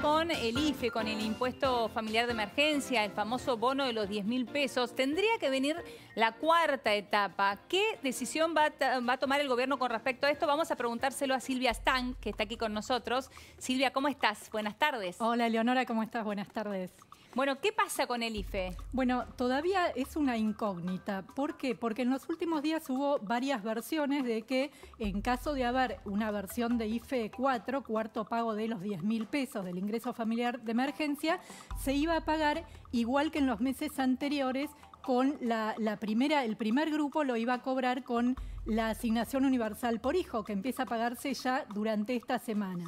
con el IFE, con el impuesto familiar de emergencia, el famoso bono de los 10 mil pesos. Tendría que venir la cuarta etapa. ¿Qué decisión va a, tomar el gobierno con respecto a esto? Vamos a preguntárselo a Silvia Stan, que está aquí con nosotros. Silvia, ¿cómo estás? Buenas tardes. Hola, Leonora, ¿cómo estás? Buenas tardes. Bueno, ¿qué pasa con el IFE? Bueno, todavía es una incógnita. ¿Por qué? Porque en los últimos días hubo varias versiones de que en caso de haber una versión de IFE 4, cuarto pago de los 10 mil pesos el ingreso familiar de emergencia se iba a pagar igual que en los meses anteriores con la, la primera, el primer grupo lo iba a cobrar con la asignación universal por hijo, que empieza a pagarse ya durante esta semana.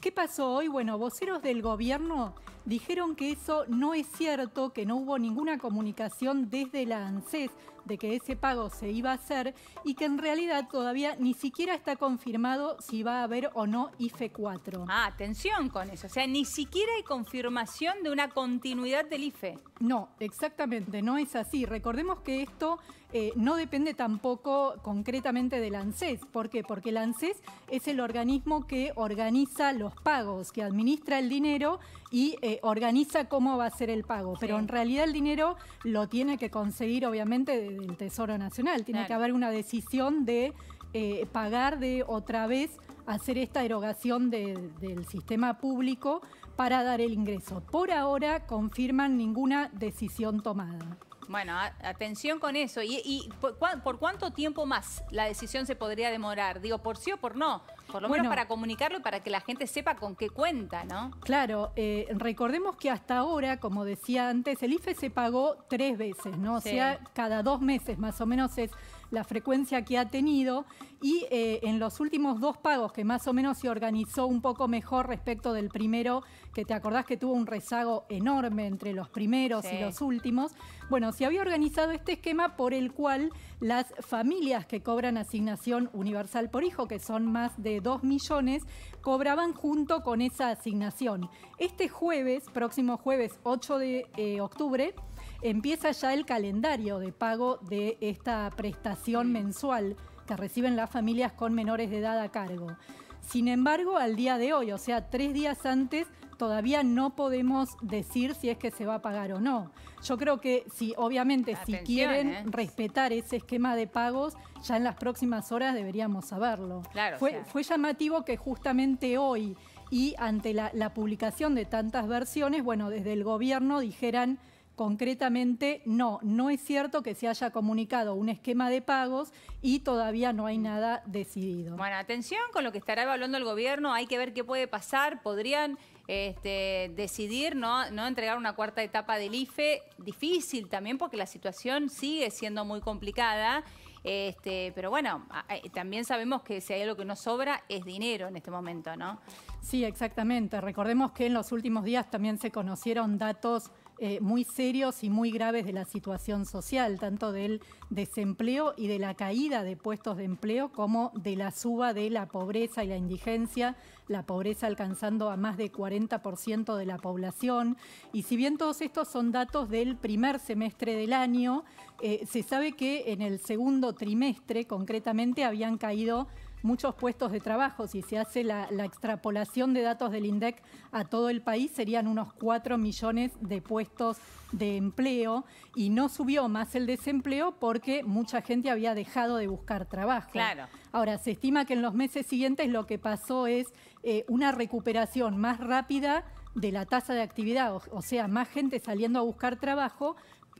¿Qué pasó hoy? Bueno, voceros del gobierno dijeron que eso no es cierto, que no hubo ninguna comunicación desde la ANSES de que ese pago se iba a hacer y que en realidad todavía ni siquiera está confirmado si va a haber o no IFE 4. Ah, atención con eso. O sea, ni siquiera hay confirmación de una continuidad del IFE. No, exactamente, no es así. Recordemos que esto eh, no depende tampoco qué concretamente del ANSES. ¿Por qué? Porque el ANSES es el organismo que organiza los pagos, que administra el dinero y eh, organiza cómo va a ser el pago. Pero en realidad el dinero lo tiene que conseguir, obviamente, del Tesoro Nacional. Tiene que haber una decisión de eh, pagar de otra vez, hacer esta erogación del sistema público para dar el ingreso. Por ahora confirman ninguna decisión tomada. Bueno, atención con eso. ¿Y, por, cuánto tiempo más la decisión se podría demorar? Digo, por sí o por no. Por lo menos para comunicarlo y para que la gente sepa con qué cuenta, ¿no? Claro, eh, recordemos que hasta ahora, como decía antes, el IFE se pagó tres veces, ¿no? O sea, cada dos meses más o menos es la frecuencia que ha tenido y eh, en los últimos dos pagos que más o menos se organizó un poco mejor respecto del primero, que te acordás que tuvo un rezago enorme entre los primeros y los últimos, bueno, se había organizado este esquema por el cual las familias que cobran asignación universal por hijo, que son más de 2 millones, cobraban junto con esa asignación. Este jueves, próximo jueves 8 de eh, octubre, empieza ya el calendario de pago de esta prestación mensual que reciben las familias con menores de edad a cargo. Sin embargo, al día de hoy, o sea, tres días antes, todavía no podemos decir si es que se va a pagar o no. Yo creo que si, obviamente, si quieren ¿eh? respetar ese esquema de pagos, ya en las próximas horas deberíamos saberlo. fue, llamativo que justamente hoy y ante la publicación de tantas versiones, bueno, desde el gobierno dijeran Concretamente, no, no es cierto que se haya comunicado un esquema de pagos y todavía no hay nada decidido. Bueno, atención con lo que estará hablando el gobierno, hay que ver qué puede pasar, podrían este, decidir no, entregar una cuarta etapa del IFE, difícil también porque la situación sigue siendo muy complicada. Este, pero bueno, también sabemos que si hay algo que nos sobra es dinero en este momento, ¿no? Sí, exactamente. Recordemos que en los últimos días también se conocieron datos eh, muy serios y muy graves de la situación social, tanto del desempleo y de la caída de puestos de empleo como de la suba de la pobreza y la indigencia, la pobreza alcanzando a más de 40% de la población. Y si bien todos estos son datos del primer semestre del año, eh, se sabe que en el segundo trimestre concretamente habían caído muchos puestos de trabajo. Si se hace la, extrapolación de datos del INDEC a todo el país, serían unos 4 millones de puestos de empleo y no subió más el desempleo porque mucha gente había dejado de buscar trabajo. Claro. Ahora, se estima que en los meses siguientes lo que pasó es eh, una recuperación más rápida de la tasa de actividad, o sea, más gente saliendo a buscar trabajo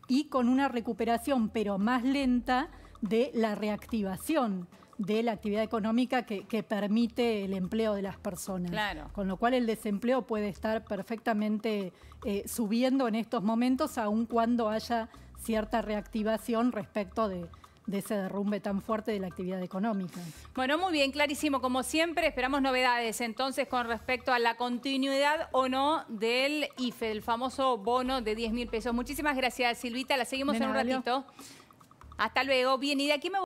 y con una recuperación pero más lenta de la reactivación de la actividad económica que, permite el empleo de las personas. Con lo cual el desempleo puede estar perfectamente eh, subiendo en estos momentos, aun cuando haya cierta reactivación respecto de, ese derrumbe tan fuerte de la actividad económica. Bueno, muy bien, clarísimo. Como siempre, esperamos novedades entonces con respecto a la continuidad o no del IFE, el famoso bono de 10 mil pesos. Muchísimas gracias, Silvita. La seguimos en un ratito. Hasta luego. Bien, y de aquí me